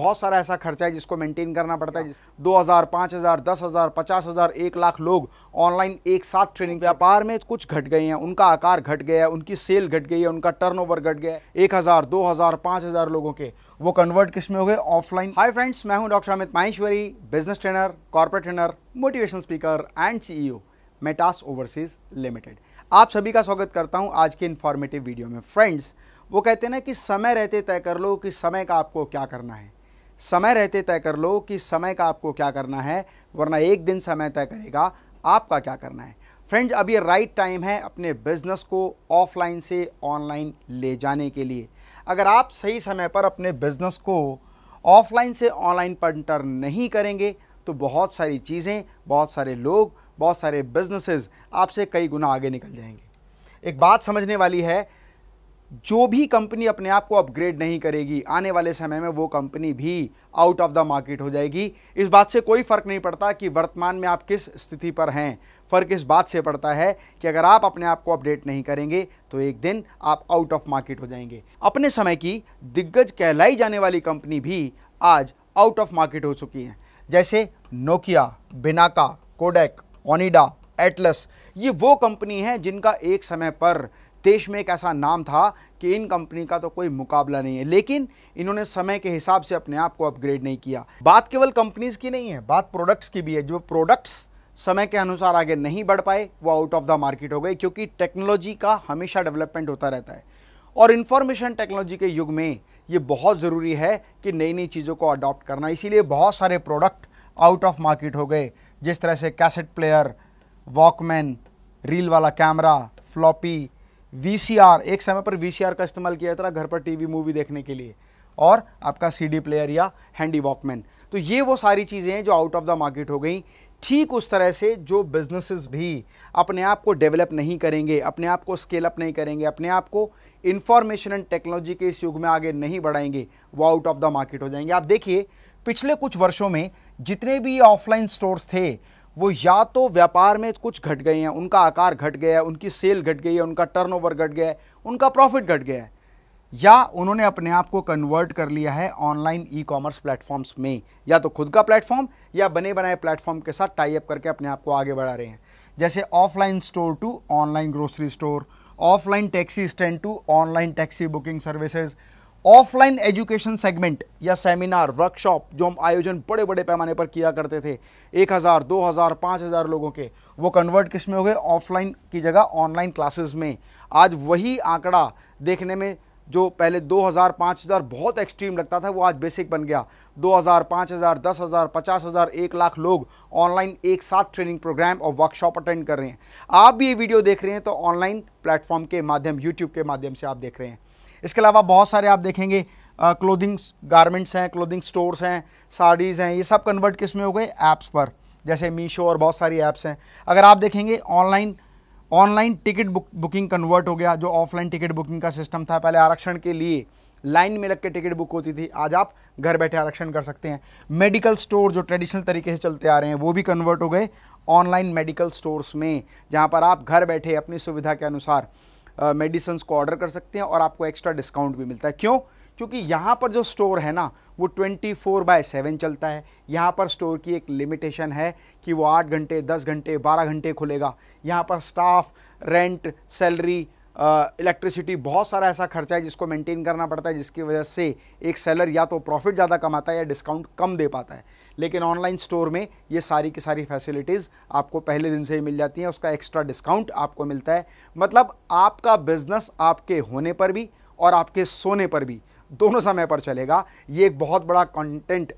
बहुत सारा ऐसा खर्चा है जिसको मेंटेन करना पड़ता है हाँ। दो हज़ार पाँच हज़ार दस हज़ार पचास हज़ार एक लाख लोग ऑनलाइन एक साथ ट्रेनिंग व्यापार में कुछ घट गए हैं उनका आकार घट गया है उनकी सेल घट गई है उनका टर्नओवर घट गया है एक हज़ार दो हज़ार पाँच हज़ार लोगों के वो कन्वर्ट किस में हो गए ऑफलाइन हाय फ्रेंड्स मैं हूँ doctor Amit Maheshwari business trainer corporate trainer motivation speaker and C E Metas overseas limited आप सभी का स्वागत करता हूँ आज के इन्फॉर्मेटिव वीडियो में फ्रेंड्स वो कहते हैं ना कि समय रहते तय कर लो कि समय का आपको क्या करना है समय रहते तय कर लो कि समय का आपको क्या करना है वरना एक दिन समय तय करेगा आपका क्या करना है फ्रेंड्स अभी राइट टाइम है अपने बिजनेस को ऑफलाइन से ऑनलाइन ले जाने के लिए अगर आप सही समय पर अपने बिजनेस को ऑफलाइन से ऑनलाइन पंटर नहीं करेंगे तो बहुत सारी चीज़ें बहुत सारे लोग बहुत सारे बिजनेसेस आपसे कई गुना आगे निकल जाएंगे एक बात समझने वाली है जो भी कंपनी अपने आप को अपग्रेड नहीं करेगी आने वाले समय में वो कंपनी भी आउट ऑफ द मार्केट हो जाएगी इस बात से कोई फ़र्क नहीं पड़ता कि वर्तमान में आप किस स्थिति पर हैं फ़र्क इस बात से पड़ता है कि अगर आप अपने आप को अपडेट नहीं करेंगे तो एक दिन आप आउट ऑफ मार्केट हो जाएंगे अपने समय की दिग्गज कहलाई जाने वाली कंपनी भी आज आउट ऑफ मार्केट हो चुकी हैं जैसे Nokia Binaca Kodak Onida Atlas ये वो कंपनी हैं जिनका एक समय पर देश में एक ऐसा नाम था कि इन कंपनी का तो कोई मुकाबला नहीं है लेकिन इन्होंने समय के हिसाब से अपने आप को अपग्रेड नहीं किया बात केवल कंपनीज की नहीं है बात प्रोडक्ट्स की भी है जो प्रोडक्ट्स समय के अनुसार आगे नहीं बढ़ पाए वो आउट ऑफ द मार्केट हो गए क्योंकि टेक्नोलॉजी का हमेशा डेवलपमेंट होता रहता है और इन्फॉर्मेशन टेक्नोलॉजी के युग में ये बहुत ज़रूरी है कि नई नई चीज़ों को अडॉप्ट करना इसीलिए बहुत सारे प्रोडक्ट आउट ऑफ मार्केट हो गए जिस तरह से कैसेट प्लेयर वॉकमैन रील वाला कैमरा फ्लॉपी वी एक समय पर वी का इस्तेमाल किया जाता था घर पर टीवी मूवी देखने के लिए और आपका सीडी प्लेयर या हैंडी वॉकमैन तो ये वो सारी चीज़ें हैं जो आउट ऑफ द मार्केट हो गई ठीक उस तरह से जो बिजनेसेस भी अपने आप को डेवलप नहीं करेंगे अपने आप को स्केल अप नहीं करेंगे अपने आप को इन्फॉर्मेशन एंड टेक्नोलॉजी के इस युग में आगे नहीं बढ़ाएंगे वो आउट ऑफ द मार्केट हो जाएंगे आप देखिए पिछले कुछ वर्षों में जितने भी ऑफलाइन स्टोर्स थे वो या तो व्यापार में कुछ घट गए हैं उनका आकार घट गया है उनकी सेल घट गई है उनका टर्नओवर घट गया है उनका प्रॉफिट घट गया है या उन्होंने अपने आप को कन्वर्ट कर लिया है ऑनलाइन ई कॉमर्स प्लेटफॉर्म्स में या तो खुद का प्लेटफॉर्म या बने बनाए प्लेटफॉर्म के साथ टाई अप करके अपने आप को आगे बढ़ा रहे हैं जैसे offline store to online grocery store offline taxi stand to online taxi booking services offline education segment या सेमिनार वर्कशॉप जो हम आयोजन बड़े बड़े पैमाने पर किया करते थे एक हज़ार दो हज़ार पाँच हज़ार लोगों के वो कन्वर्ट किस में हो गए ऑफलाइन की जगह ऑनलाइन क्लासेस में आज वही आंकड़ा देखने में जो पहले दो हज़ार पाँच हज़ार बहुत एक्सट्रीम लगता था वो आज बेसिक बन गया दो हज़ार हज़ार पाँच दस हज़ार पचास हज़ार एक लाख लोग ऑनलाइन एक साथ ट्रेनिंग प्रोग्राम और वर्कशॉप अटेंड कर रहे हैं आप भी ये वीडियो देख रहे हैं तो ऑनलाइन प्लेटफॉर्म के माध्यम यूट्यूब के माध्यम से आप देख रहे हैं इसके अलावा बहुत सारे आप देखेंगे क्लोथिंग गारमेंट्स हैं क्लोथिंग स्टोर्स हैं साड़ीज़ हैं ये सब कन्वर्ट किस में हो गए ऐप्स पर जैसे मीशो और बहुत सारी ऐप्स हैं अगर आप देखेंगे online online ticket book booking convert हो गया जो ऑफलाइन टिकट बुकिंग का सिस्टम था पहले आरक्षण के लिए लाइन में लग के टिकट बुक होती थी आज आप घर बैठे आरक्षण कर सकते हैं मेडिकल स्टोर जो ट्रेडिशनल तरीके से चलते आ रहे हैं वो भी कन्वर्ट हो गए ऑनलाइन मेडिकल स्टोर्स में जहाँ पर आप घर बैठे अपनी सुविधा के अनुसार मेडिसन्स को ऑर्डर कर सकते हैं और आपको एक्स्ट्रा डिस्काउंट भी मिलता है क्यों क्योंकि यहाँ पर जो स्टोर है ना वो 24 फोर बाय सेवन चलता है यहाँ पर स्टोर की एक लिमिटेशन है कि वो आठ घंटे दस घंटे बारह घंटे खुलेगा यहाँ पर staff rent salary electricity uh, बहुत सारा ऐसा खर्चा है जिसको मेंटेन करना पड़ता है जिसकी वजह से एक सेलर या तो प्रॉफिट ज़्यादा कमाता है या डिस्काउंट कम दे पाता है लेकिन ऑनलाइन स्टोर में ये सारी की सारी फैसिलिटीज़ आपको पहले दिन से ही मिल जाती हैं उसका एक्स्ट्रा डिस्काउंट आपको मिलता है मतलब आपका बिज़नेस आपके होने पर भी और आपके सोने पर भी दोनों समय पर चलेगा ये एक बहुत बड़ा कंटेंट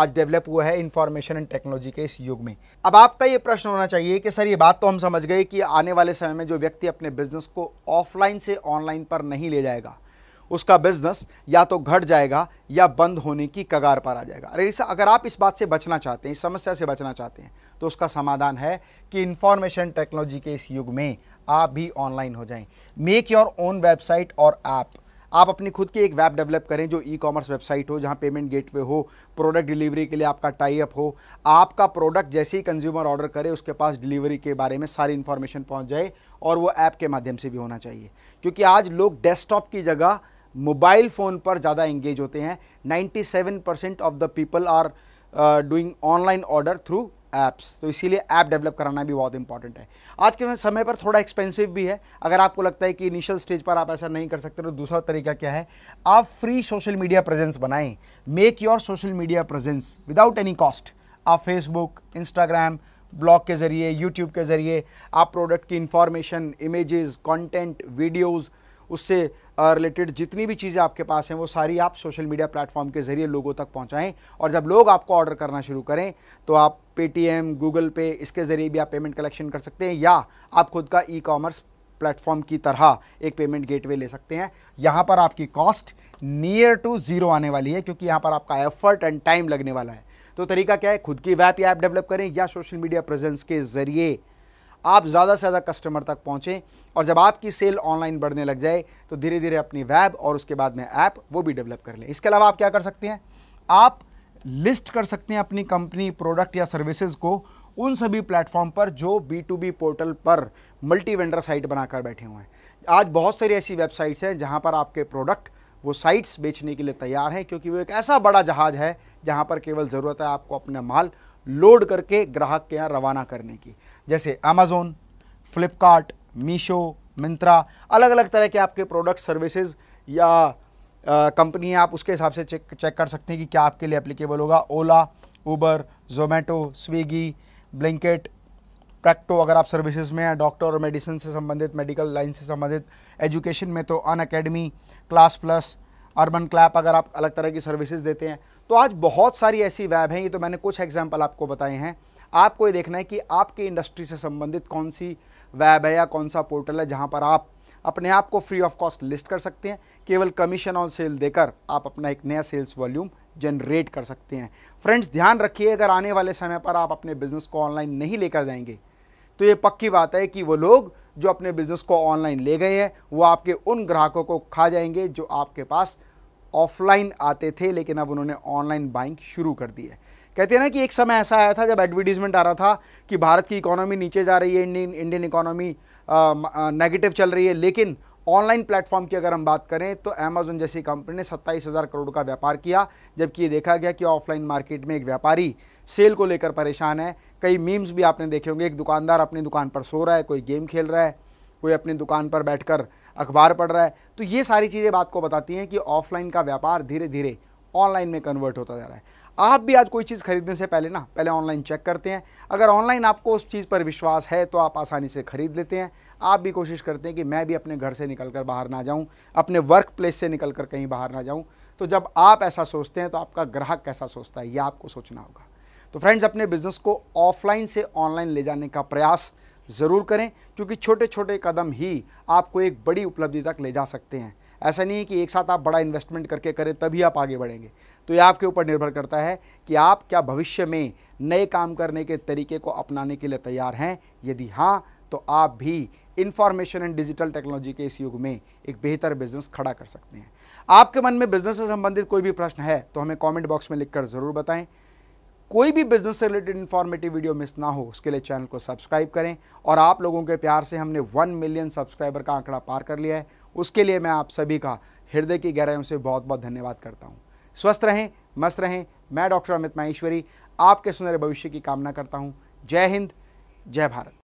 आज डेवलप हुआ है इंफॉर्मेशन एंड टेक्नोलॉजी के इस युग में अब आपका ये प्रश्न होना चाहिए कि सर ये बात तो हम समझ गए कि आने वाले समय में जो व्यक्ति अपने बिजनेस को ऑफलाइन से ऑनलाइन पर नहीं ले जाएगा उसका बिजनेस या तो घट जाएगा या बंद होने की कगार पर आ जाएगा अरे अगर आप इस बात से बचना चाहते हैं इस समस्या से बचना चाहते हैं तो उसका समाधान है कि इंफॉर्मेशन टेक्नोलॉजी के इस युग में आप भी ऑनलाइन हो जाएं मेक योर ओन वेबसाइट और ऐप आप अपनी खुद की एक वेब डेवलप करें जो ई कॉमर्स वेबसाइट हो जहाँ पेमेंट गेटवे हो प्रोडक्ट डिलीवरी के लिए आपका टाई अप हो आपका प्रोडक्ट जैसे ही कंज्यूमर ऑर्डर करे उसके पास डिलीवरी के बारे में सारी इन्फॉर्मेशन पहुँच जाए और वो ऐप के माध्यम से भी होना चाहिए क्योंकि आज लोग डेस्कटॉप की जगह मोबाइल फ़ोन पर ज़्यादा इंगेज होते हैं 97 percent of the people are doing online order through apps तो इसीलिए ऐप डेवलप कराना भी बहुत इंपॉर्टेंट है आज के समय पर थोड़ा एक्सपेंसिव भी है अगर आपको लगता है कि इनिशियल स्टेज पर आप ऐसा नहीं कर सकते तो दूसरा तरीका क्या है आप फ्री सोशल मीडिया प्रेजेंस बनाएं make your social media presence without any cost आप फेसबुक इंस्टाग्राम ब्लॉग के ज़रिए यूट्यूब के ज़रिए आप प्रोडक्ट की इंफॉर्मेशन इमेजेस कंटेंट वीडियोस उससे रिलेटेड जितनी भी चीज़ें आपके पास हैं वो सारी आप सोशल मीडिया प्लेटफॉर्म के ज़रिए लोगों तक पहुंचाएं और जब लोग आपको ऑर्डर करना शुरू करें तो आप पेटीएम गूगल पे इसके ज़रिए भी आप पेमेंट कलेक्शन कर सकते हैं या आप खुद का ई कॉमर्स प्लेटफॉर्म की तरह एक पेमेंट गेटवे ले सकते हैं यहाँ पर आपकी कॉस्ट नियर टू ज़ीरो आने वाली है क्योंकि यहाँ पर आपका एफर्ट एंड टाइम लगने वाला है तो तरीका क्या है खुद की वैप या ऐप डेवलप करें या सोशल मीडिया प्रेजेंस के ज़रिए आप ज़्यादा से ज़्यादा कस्टमर तक पहुँचें और जब आपकी सेल ऑनलाइन बढ़ने लग जाए तो धीरे धीरे अपनी वेब और उसके बाद में ऐप वो भी डेवलप कर लें इसके अलावा आप क्या कर सकते हैं आप लिस्ट कर सकते हैं अपनी कंपनी प्रोडक्ट या सर्विसेज को उन सभी प्लेटफॉर्म पर जो बी टू बी पोर्टल पर मल्टी वेंडर साइट बनाकर बैठे हुए हैं आज बहुत सारी ऐसी वेबसाइट्स हैं जहाँ पर आपके प्रोडक्ट वो साइट्स बेचने के लिए तैयार हैं क्योंकि वो एक ऐसा बड़ा जहाज़ है जहाँ पर केवल ज़रूरत है आपको अपना माल लोड करके ग्राहक के यहाँ रवाना करने की जैसे अमेज़ोन फ्लिपकार्ट मीशो मिंत्रा अलग अलग तरह के आपके प्रोडक्ट सर्विसेज या कंपनी है आप उसके हिसाब से चेक चेक कर सकते हैं कि क्या आपके लिए एप्लीकेबल होगा ओला उबर जोमेटो स्विगी ब्लिंकेट प्रैक्टो अगर आप सर्विसेज में हैं डॉक्टर और मेडिसिन से संबंधित मेडिकल लाइन से संबंधित एजुकेशन में तो Unacademy Classplus UrbanClap अगर आप अलग तरह की सर्विसेज देते हैं तो आज बहुत सारी ऐसी वैब हैं ये तो मैंने कुछ एग्जाम्पल आपको बताए हैं आपको ये देखना है कि आपके इंडस्ट्री से संबंधित कौन सी वैब है या कौन सा पोर्टल है जहाँ पर आप अपने आप को फ्री ऑफ कॉस्ट लिस्ट कर सकते हैं केवल कमीशन ऑन सेल देकर आप अपना एक नया सेल्स वॉल्यूम जनरेट कर सकते हैं फ्रेंड्स ध्यान रखिए अगर आने वाले समय पर आप अपने बिजनेस को ऑनलाइन नहीं लेकर जाएंगे तो ये पक्की बात है कि वो लोग जो अपने बिजनेस को ऑनलाइन ले गए हैं वो आपके उन ग्राहकों को खा जाएंगे जो आपके पास ऑफलाइन आते थे लेकिन अब उन्होंने ऑनलाइन बाइंग शुरू कर दी है कहते हैं ना कि एक समय ऐसा आया था जब एडवर्टीजमेंट आ रहा था कि भारत की इकोनॉमी नीचे जा रही है इंडियन इंडियन इकोनॉमी नेगेटिव चल रही है लेकिन ऑनलाइन प्लेटफॉर्म की अगर हम बात करें तो अमेजोन जैसी कंपनी ने सत्ताईस हज़ार करोड़ का व्यापार किया जबकि ये देखा गया कि ऑफलाइन मार्केट में एक व्यापारी सेल को लेकर परेशान है कई मीम्स भी आपने देखे होंगे एक दुकानदार अपनी दुकान पर सो रहा है कोई गेम खेल रहा है कोई अपनी दुकान पर बैठकर अखबार पढ़ रहा है तो ये सारी चीज़ें बात को बताती हैं कि ऑफलाइन का व्यापार धीरे धीरे ऑनलाइन में कन्वर्ट होता जा रहा है आप भी आज कोई चीज़ खरीदने से पहले ना पहले ऑनलाइन चेक करते हैं अगर ऑनलाइन आपको उस चीज़ पर विश्वास है तो आप आसानी से खरीद लेते हैं आप भी कोशिश करते हैं कि मैं भी अपने घर से निकल कर बाहर ना जाऊं अपने वर्क प्लेस से निकल कर कहीं बाहर ना जाऊं तो जब आप ऐसा सोचते हैं तो आपका ग्राहक कैसा सोचता है ये आपको सोचना होगा तो फ्रेंड्स अपने बिजनेस को ऑफलाइन से ऑनलाइन ले जाने का प्रयास ज़रूर करें क्योंकि छोटे छोटे कदम ही आपको एक बड़ी उपलब्धि तक ले जा सकते हैं ऐसा नहीं है कि एक साथ आप बड़ा इन्वेस्टमेंट करके करें तभी आप आगे बढ़ेंगे तो ये आपके ऊपर निर्भर करता है कि आप क्या भविष्य में नए काम करने के तरीके को अपनाने के लिए तैयार हैं यदि हाँ तो आप भी इन्फॉर्मेशन एंड डिजिटल टेक्नोलॉजी के इस युग में एक बेहतर बिजनेस खड़ा कर सकते हैं आपके मन में बिजनेस से संबंधित कोई भी प्रश्न है तो हमें कॉमेंट बॉक्स में लिखकर ज़रूर बताएँ कोई भी बिजनेस से रिलेटेड इन्फॉर्मेटिव वीडियो मिस ना हो उसके लिए चैनल को सब्सक्राइब करें और आप लोगों के प्यार से हमने वन मिलियन सब्सक्राइबर का आंकड़ा पार कर लिया है उसके लिए मैं आप सभी का हृदय की गहराइयों से बहुत बहुत धन्यवाद करता हूँ स्वस्थ रहें मस्त रहें मैं डॉक्टर अमित माहेश्वरी आपके सुनहरे भविष्य की कामना करता हूँ जय हिंद जय भारत